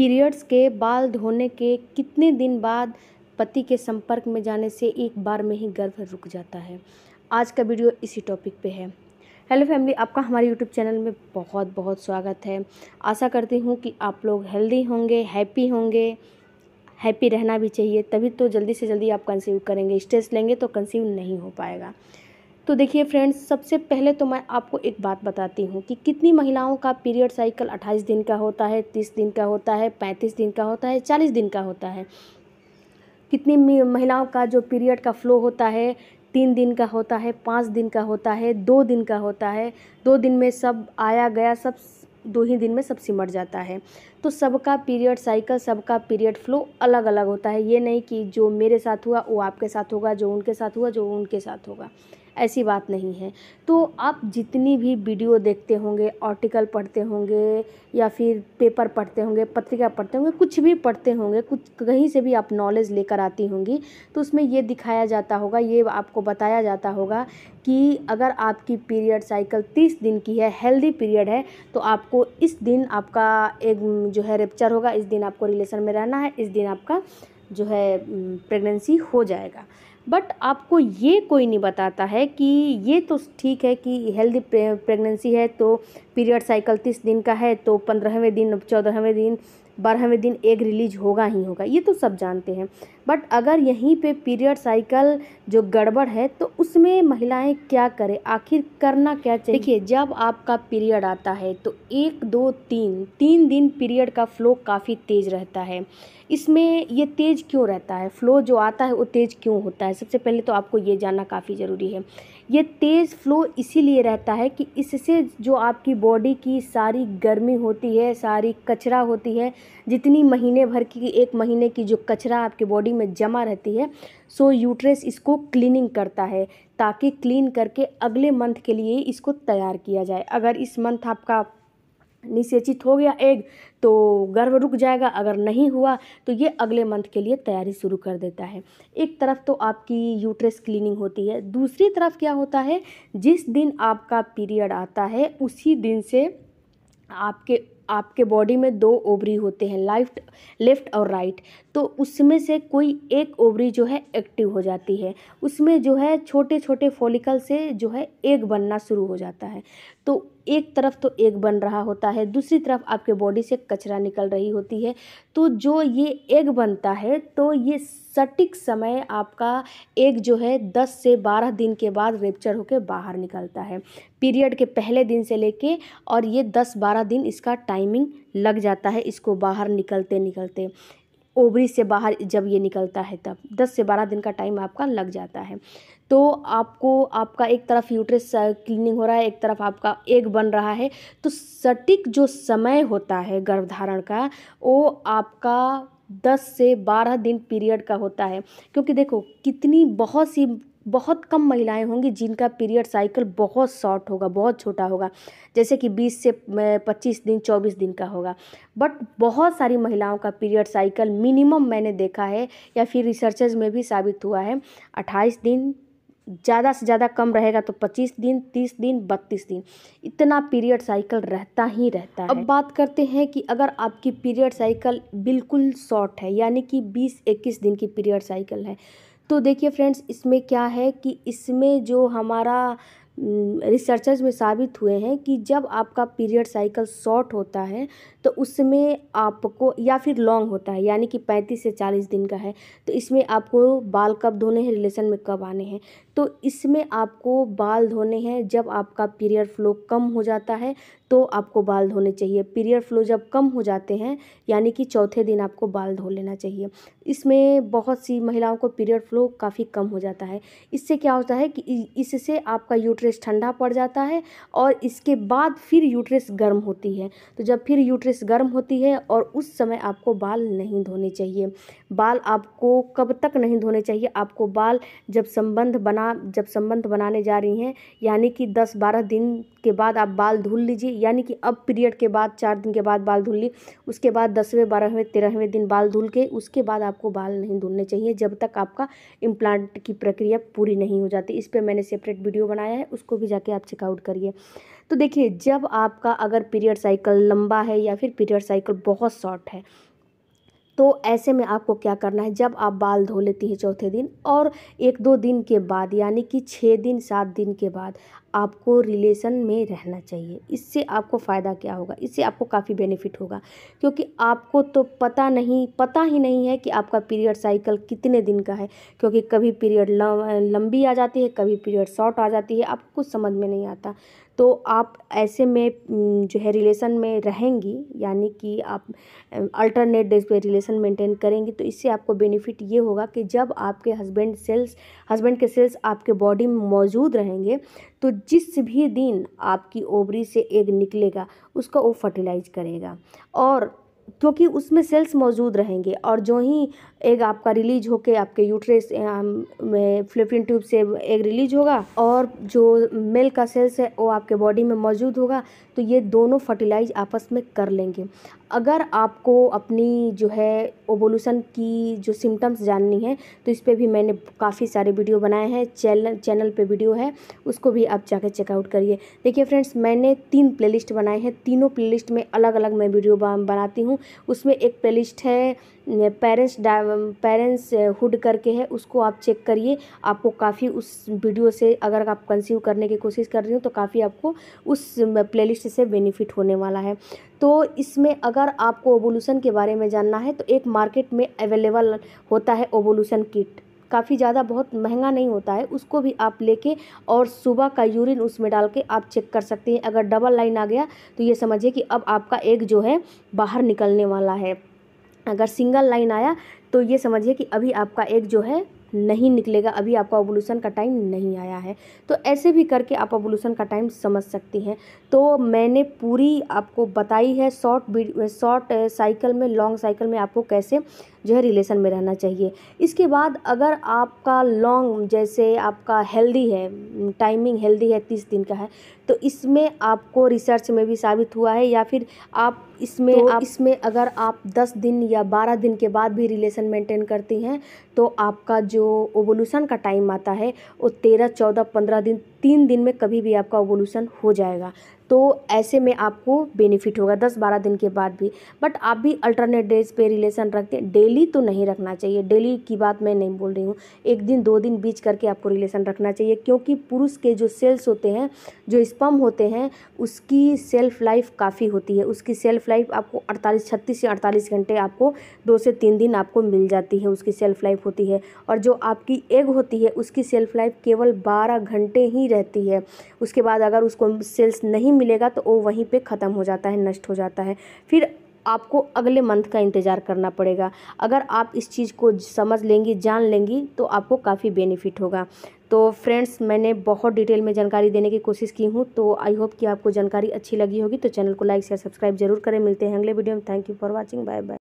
periods के बाल धोने के कितने दिन बाद पति के संपर्क में जाने से एक बार में ही गर्भ रुक जाता है आज का वीडियो इसी टॉपिक पे है हेलो फैमिली आपका हमारे यूट्यूब चैनल में बहुत बहुत स्वागत है आशा करती हूँ कि आप लोग हेल्दी होंगे हैप्पी होंगे हैप्पी रहना भी चाहिए तभी तो जल्दी से जल्दी आप कंसीव करेंगे स्ट्रेस लेंगे तो कंसीव नहीं हो पाएगा तो देखिए फ्रेंड्स सबसे पहले तो मैं आपको एक बात बताती हूँ कि कितनी महिलाओं का पीरियड साइकिल 28 दिन का होता है 30 दिन का होता है 35 दिन का होता है 40 दिन का होता है कितनी महिलाओं का जो पीरियड का फ्लो होता है तीन दिन का होता है पाँच दिन का होता है दो दिन का होता है दो दिन में सब आया गया सब दो ही दिन में सब सिमट जाता है तो सबका पीरियड साइकिल सबका पीरियड फ्लो अलग अलग होता है ये नहीं कि जो मेरे साथ हुआ वो आपके साथ होगा जो उनके साथ हुआ जो उनके साथ होगा ऐसी बात नहीं है तो आप जितनी भी वीडियो देखते होंगे आर्टिकल पढ़ते होंगे या फिर पेपर पढ़ते होंगे पत्रिका पढ़ते होंगे कुछ भी पढ़ते होंगे कुछ कहीं से भी आप नॉलेज लेकर आती होंगी तो उसमें ये दिखाया जाता होगा ये आपको बताया जाता होगा कि अगर आपकी पीरियड साइकिल तीस दिन की है हेल्दी पीरियड है तो आपको इस दिन आपका एक जो है रेप्चर होगा इस दिन आपको रिलेशन में रहना है इस दिन आपका जो है प्रेगनेंसी हो जाएगा बट आपको ये कोई नहीं बताता है कि ये तो ठीक है कि हेल्दी प्रेगनेंसी है तो पीरियड साइकिल तीस दिन का है तो पंद्रहवें दिन चौदहवें दिन बारहवें दिन एग रिलीज होगा ही होगा ये तो सब जानते हैं बट अगर यहीं पे पीरियड साइकिल जो गड़बड़ है तो उसमें महिलाएं क्या करें आखिर करना क्या चाहिए देखिए जब आपका पीरियड आता है तो एक दो तीन तीन दिन पीरियड का फ्लो काफ़ी तेज़ रहता है इसमें ये तेज़ क्यों रहता है फ्लो जो आता है वो तेज़ क्यों होता है सबसे पहले तो आपको ये जानना काफ़ी ज़रूरी है ये तेज़ फ़्लो इसीलिए रहता है कि इससे जो आपकी बॉडी की सारी गर्मी होती है सारी कचरा होती है जितनी महीने भर की एक महीने की जो कचरा आपकी बॉडी में जमा रहती है सो यूट्रेस इसको क्लीनिंग करता है ताकि क्लीन करके अगले मंथ के लिए इसको तैयार किया जाए अगर इस मंथ आपका निषेचित हो गया एग तो गर्भ रुक जाएगा अगर नहीं हुआ तो ये अगले मंथ के लिए तैयारी शुरू कर देता है एक तरफ तो आपकी यूट्रस क्लीनिंग होती है दूसरी तरफ क्या होता है जिस दिन आपका पीरियड आता है उसी दिन से आपके आपके बॉडी में दो ओवरी होते हैं लाइफ्ट लेफ़्ट और राइट तो उसमें से कोई एक ओवरी जो है एक्टिव हो जाती है उसमें जो है छोटे छोटे फॉलिकल से जो है एग बनना शुरू हो जाता है तो एक तरफ तो एग बन रहा होता है दूसरी तरफ आपके बॉडी से कचरा निकल रही होती है तो जो ये एग बनता है तो ये सटीक समय आपका एग जो है दस से बारह दिन के बाद रेपचर होकर बाहर निकलता है पीरियड के पहले दिन से लेके और ये दस बारह दिन इसका टाइमिंग लग जाता है इसको बाहर निकलते निकलते ओवरी से बाहर जब ये निकलता है तब 10 से 12 दिन का टाइम आपका लग जाता है तो आपको आपका एक तरफ यूट्रस क्लीनिंग हो रहा है एक तरफ आपका एग बन रहा है तो सटीक जो समय होता है गर्भधारण का वो आपका दस से बारह दिन पीरियड का होता है क्योंकि देखो कितनी बहुत सी बहुत कम महिलाएं होंगी जिनका पीरियड साइकिल बहुत शॉर्ट होगा बहुत छोटा होगा जैसे कि 20 से 25 दिन 24 दिन का होगा बट बहुत सारी महिलाओं का पीरियड साइकिल मिनिमम मैंने देखा है या फिर रिसर्चेज में भी साबित हुआ है 28 दिन ज़्यादा से ज़्यादा कम रहेगा तो पच्चीस दिन तीस दिन बत्तीस दिन इतना पीरियड साइकिल रहता ही रहता है अब बात करते हैं कि अगर आपकी पीरियड साइकिल बिल्कुल शॉर्ट है यानी कि बीस इक्कीस दिन की पीरियड साइकिल है तो देखिए फ्रेंड्स इसमें क्या है कि इसमें जो हमारा रिसर्चर्स में साबित हुए हैं कि जब आपका पीरियड साइकिल शॉर्ट होता है तो उसमें आपको या फिर लॉन्ग होता है यानी कि पैंतीस से चालीस दिन का है तो इसमें आपको बाल कब धोने हैं रिलेशन में कब आने हैं तो इसमें आपको बाल धोने हैं जब आपका पीरियड फ़्लो कम हो जाता है तो आपको बाल धोने चाहिए पीरियड फ़्लो जब कम हो जाते हैं यानी कि चौथे दिन आपको बाल धो लेना चाहिए इसमें बहुत सी महिलाओं को पीरियड फ़्लो काफ़ी कम हो जाता है इससे क्या होता है कि इससे आपका यूट्रेस ठंडा पड़ जाता है और इसके बाद फिर यूट्रेस गर्म होती है तो जब फिर यूट्रस गर्म होती है और उस समय आपको बाल नहीं धोने चाहिए बाल आपको कब तक नहीं धोने चाहिए आपको बाल जब संबंध बना जब संबंध बनाने जा रही हैं यानी कि दस बारह दिन के बाद आप बाल धुल लीजिए यानी कि अब पीरियड के बाद चार दिन के बाद बाल धुल ली उसके बाद दसवें बारहवें तेरहवें दिन बाल धुल के उसके बाद आपको बाल नहीं धुलने चाहिए जब तक आपका इम्प्लांट की प्रक्रिया पूरी नहीं हो जाती इस पर मैंने सेपरेट वीडियो बनाया है उसको भी जाके आप चेकआउट करिए तो देखिए जब आपका अगर पीरियड साइकिल लंबा है या फिर पीरियड साइकिल बहुत शॉर्ट है तो ऐसे में आपको क्या करना है जब आप बाल धो लेती हैं चौथे दिन और एक दो दिन के बाद यानी कि छः दिन सात दिन के बाद आपको रिलेशन में रहना चाहिए इससे आपको फ़ायदा क्या होगा इससे आपको काफ़ी बेनिफिट होगा क्योंकि आपको तो पता नहीं पता ही नहीं है कि आपका पीरियड साइकिल कितने दिन का है क्योंकि कभी पीरियड लंबी आ जाती है कभी पीरियड शॉर्ट आ जाती है आपको कुछ समझ में नहीं आता तो आप ऐसे में जो है रिलेशन में रहेंगी यानी कि आप अल्टरनेट डेज पे रिलेशन मेंटेन करेंगी तो इससे आपको बेनिफिट ये होगा कि जब आपके हस्बैंड सेल्स हस्बैंड के सेल्स आपके बॉडी में मौजूद रहेंगे तो जिस भी दिन आपकी ओवरी से एग निकलेगा उसका वो फर्टिलाइज करेगा और क्योंकि उसमें सेल्स मौजूद रहेंगे और जो ही एग आपका रिलीज होके आपके यूट्रेस में फ्लिपिन ट्यूब से एग रिलीज होगा और जो मेल का सेल्स है वो आपके बॉडी में मौजूद होगा तो ये दोनों फर्टिलाइज आपस में कर लेंगे अगर आपको अपनी जो है ओवोल्यूशन की जो सिम्टम्स जाननी है तो इस पर भी मैंने काफ़ी सारे वीडियो बनाए हैं चैनल चैनल पे वीडियो है उसको भी आप जाकर चेकआउट करिए देखिए फ्रेंड्स मैंने तीन प्लेलिस्ट बनाए हैं तीनों प्लेलिस्ट में अलग अलग मैं वीडियो बनाती हूँ उसमें एक प्लेलिस्ट है पेरेंट्स डाइ पेरेंट्स हुड करके है उसको आप चेक करिए आपको काफ़ी उस वीडियो से अगर आप कंसीव करने की कोशिश कर रही हो तो काफ़ी आपको उस प्लेलिस्ट से बेनिफिट होने वाला है तो इसमें अगर आपको ओवोल्यूशन के बारे में जानना है तो एक मार्केट में अवेलेबल होता है ओवोल्यूशन किट काफ़ी ज़्यादा बहुत महंगा नहीं होता है उसको भी आप लेके और सुबह का यूरिन उसमें डाल के आप चेक कर सकते हैं अगर डबल लाइन आ गया तो ये समझिए कि अब आपका एग जो है बाहर निकलने वाला है अगर सिंगल लाइन आया तो ये समझिए कि अभी आपका एक जो है नहीं निकलेगा अभी आपका ओवोल्यूशन का टाइम नहीं आया है तो ऐसे भी करके आप ओवोल्यूशन का टाइम समझ सकती हैं तो मैंने पूरी आपको बताई है शॉर्ट शॉर्ट साइकिल में लॉन्ग साइकिल में आपको कैसे जो है रिलेशन में रहना चाहिए इसके बाद अगर आपका लॉन्ग जैसे आपका हेल्दी है टाइमिंग हेल्दी है तीस दिन का है तो इसमें आपको रिसर्च में भी साबित हुआ है या फिर आप इसमें तो आप इसमें अगर आप दस दिन या बारह दिन के बाद भी रिलेशन मेंटेन करती हैं तो आपका जो जो ओवोल्यूशन का टाइम आता है वो तेरह चौदह पंद्रह दिन तीन दिन में कभी भी आपका ओवोल्यूशन हो जाएगा तो ऐसे में आपको बेनिफिट होगा दस बारह दिन के बाद भी बट आप भी अल्टरनेट डेज पे रिलेशन रखते हैं डेली तो नहीं रखना चाहिए डेली की बात मैं नहीं बोल रही हूँ एक दिन दो दिन बीच करके आपको रिलेशन रखना चाहिए क्योंकि पुरुष के जो सेल्स होते हैं जो स्पम होते हैं उसकी सेल्फ लाइफ काफ़ी होती है उसकी सेल्फ लाइफ आपको अड़तालीस छत्तीस या अड़तालीस घंटे आपको दो से तीन दिन आपको मिल जाती है उसकी सेल्फ लाइफ होती है और जो आपकी एग होती है उसकी सेल्फ लाइफ केवल बारह घंटे ही रहती है उसके बाद अगर उसको सेल्स नहीं मिलेगा तो वो वहीं पे ख़त्म हो जाता है नष्ट हो जाता है फिर आपको अगले मंथ का इंतज़ार करना पड़ेगा अगर आप इस चीज़ को समझ लेंगी जान लेंगी तो आपको काफ़ी बेनिफिट होगा तो फ्रेंड्स मैंने बहुत डिटेल में जानकारी देने की कोशिश की हूँ तो आई होप कि आपको जानकारी अच्छी लगी होगी तो चैनल को लाइक शेयर सब्सक्राइब जरूर करें मिलते हैं अगले वीडियो में thank you for watching bye bye